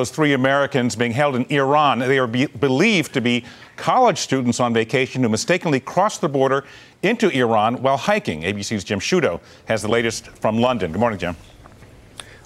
Those three Americans being held in Iran. They are be- believed to be college students on vacation who mistakenly crossed the border into Iran while hiking. ABC's Jim Shudo has the latest from London. Good morning, Jim.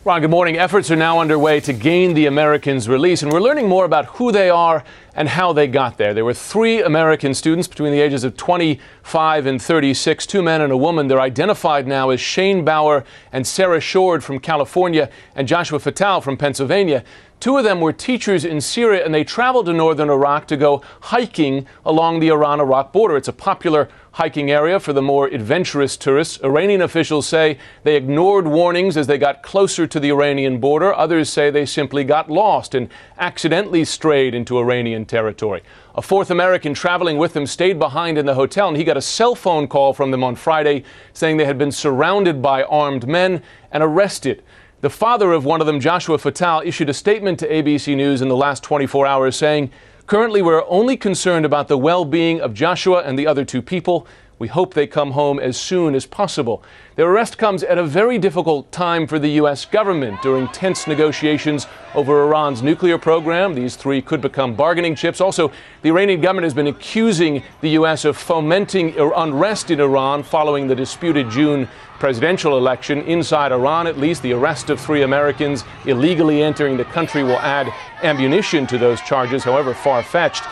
Ron, good morning. Efforts are now underway to gain the Americans' release, and we're learning more about who they are and how they got there. There were three American students between the ages of 25 and 36, two men and a woman. They're identified now as Shane Bauer and Sarah Shord from California and Joshua Fatal from Pennsylvania. Two of them were teachers in Syria, and they traveled to northern Iraq to go hiking along the Iran Iraq border. It's a popular hiking area for the more adventurous tourists. Iranian officials say they ignored warnings as they got closer to the Iranian border. Others say they simply got lost and accidentally strayed into Iranian territory. A fourth American traveling with them stayed behind in the hotel, and he got a cell phone call from them on Friday saying they had been surrounded by armed men and arrested. The father of one of them, Joshua Fatal, issued a statement to ABC News in the last 24 hours saying, Currently, we're only concerned about the well being of Joshua and the other two people. We hope they come home as soon as possible. Their arrest comes at a very difficult time for the U.S. government during tense negotiations over Iran's nuclear program. These three could become bargaining chips. Also, the Iranian government has been accusing the U.S. of fomenting unrest in Iran following the disputed June presidential election. Inside Iran, at least, the arrest of three Americans illegally entering the country will add ammunition to those charges, however far fetched.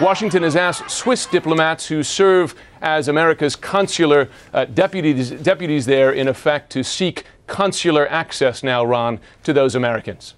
Washington has asked Swiss diplomats who serve as America's consular uh, deputies, deputies there, in effect, to seek consular access now, Ron, to those Americans.